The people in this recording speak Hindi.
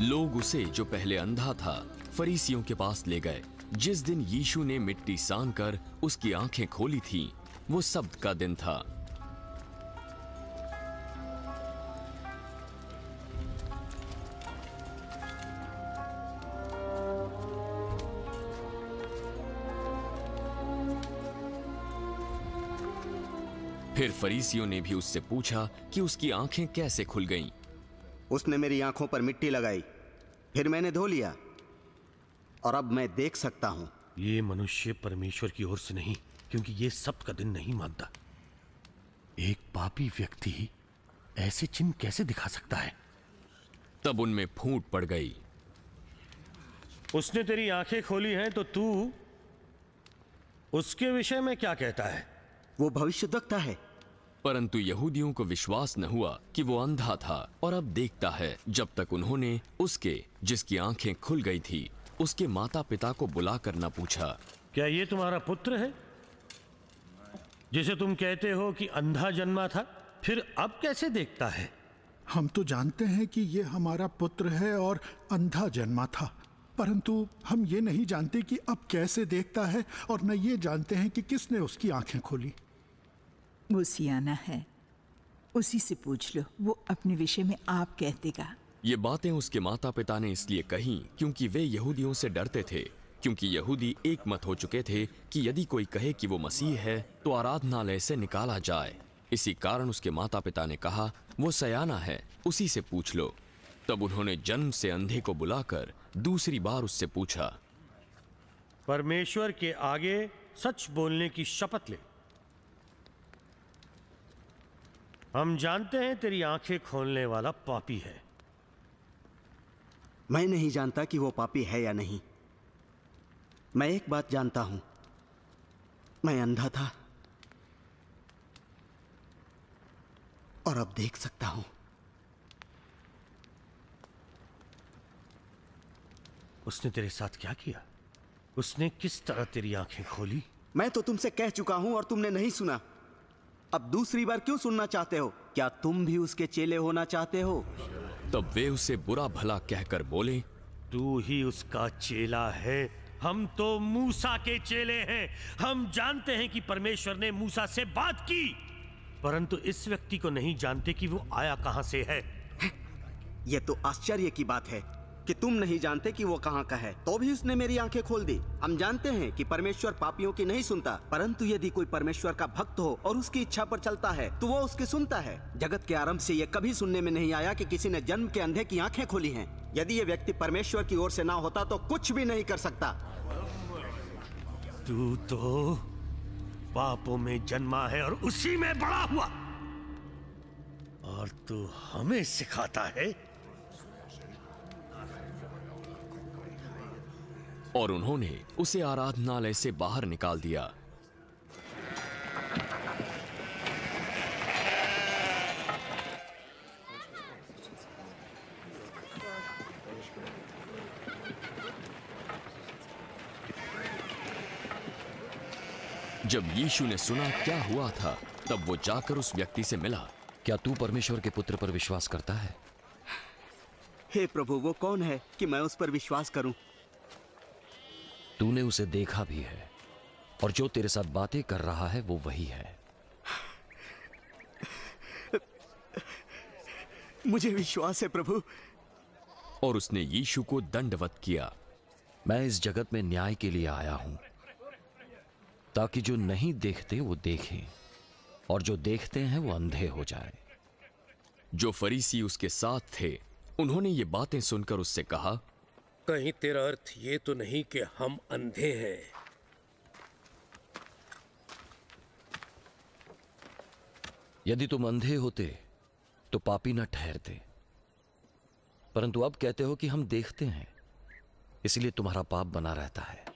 लोग उसे जो पहले अंधा था फरीसियों के पास ले गए जिस दिन यीशु ने मिट्टी सान कर उसकी आंखें खोली थी वो सब्त का दिन था फिर फरीसियों ने भी उससे पूछा कि उसकी आंखें कैसे खुल गईं। उसने मेरी आंखों पर मिट्टी लगाई फिर मैंने धो लिया और अब मैं देख सकता हूं ये मनुष्य परमेश्वर की ओर से नहीं क्योंकि ये सब का दिन नहीं मानता एक पापी व्यक्ति ऐसे चिन्ह कैसे दिखा सकता है तब उनमें फूट पड़ गई उसने तेरी आंखें खोली हैं तो तू उसके विषय में क्या कहता है वो भविष्य है परंतु यहूदियों को विश्वास न हुआ कि वो अंधा था और अब देखता है जब तक उन्होंने उसके जिसकी आंखें खुल गई थी उसके माता पिता को बुला कर न पूछा क्या ये तुम्हारा पुत्र है जिसे तुम कहते हो कि अंधा जन्मा था फिर अब कैसे देखता है हम तो जानते हैं कि ये हमारा पुत्र है और अंधा जन्मा था परंतु हम ये नहीं जानते कि अब कैसे देखता है और न ये जानते हैं कि किसने उसकी आंखें खोली वो सियाना है उसी से पूछ लो वो अपने विषय में आप कह देगा ये बातें उसके माता पिता ने इसलिए कही क्योंकि वे यहूदियों से डरते थे क्योंकि यहूदी एक मत हो चुके थे कि यदि कोई कहे कि वो मसीह है तो आराधनालय से निकाला जाए इसी कारण उसके माता पिता ने कहा वो सयाना है उसी से पूछ लो तब उन्होंने जन्म से अंधे को बुलाकर दूसरी बार उससे पूछा परमेश्वर के आगे सच बोलने की शपथ ले हम जानते हैं तेरी आंखें खोलने वाला पापी है मैं नहीं जानता कि वो पापी है या नहीं मैं एक बात जानता हूं मैं अंधा था और अब देख सकता हूं उसने तेरे साथ क्या किया उसने किस तरह तेरी आंखें खोली मैं तो तुमसे कह चुका हूं और तुमने नहीं सुना अब दूसरी बार क्यों सुनना चाहते हो क्या तुम भी उसके चेले होना चाहते हो तब वे उसे बुरा भला कहकर बोले तू ही उसका चेला है हम तो मूसा के चेले हैं हम जानते हैं कि परमेश्वर ने मूसा से बात की परंतु इस व्यक्ति को नहीं जानते कि वो आया कहां से है यह तो आश्चर्य की बात है कि तुम नहीं जानते कि वो कहाँ का है तो भी उसने मेरी आंखें खोल दी हम जानते हैं कि परमेश्वर पापियों की नहीं सुनता परंतु यदि कोई परमेश्वर का भक्त हो और उसकी इच्छा पर चलता है तो वो उसकी सुनता है जगत के आरंभ से ये कभी सुनने में नहीं आया कि किसी ने जन्म के अंधे की आंखें खोली हैं यदि ये व्यक्ति परमेश्वर की ओर से ना होता तो कुछ भी नहीं कर सकता तू तो पापों में जन्मा है और उसी में बड़ा हुआ और तू हमें सिखाता है और उन्होंने उसे आराधनालय से बाहर निकाल दिया जब यीशु ने सुना क्या हुआ था तब वो जाकर उस व्यक्ति से मिला क्या तू परमेश्वर के पुत्र पर विश्वास करता है हे प्रभु वो कौन है कि मैं उस पर विश्वास करूं तूने उसे देखा भी है और जो तेरे साथ बातें कर रहा है वो वही है मुझे विश्वास है प्रभु और उसने यीशु को दंडवत किया मैं इस जगत में न्याय के लिए आया हूं ताकि जो नहीं देखते वो देखें और जो देखते हैं वो अंधे हो जाए जो फरीसी उसके साथ थे उन्होंने ये बातें सुनकर उससे कहा कहीं तेरा अर्थ ये तो नहीं कि हम अंधे हैं यदि तुम अंधे होते तो पापी ना ठहरते परंतु अब कहते हो कि हम देखते हैं इसलिए तुम्हारा पाप बना रहता है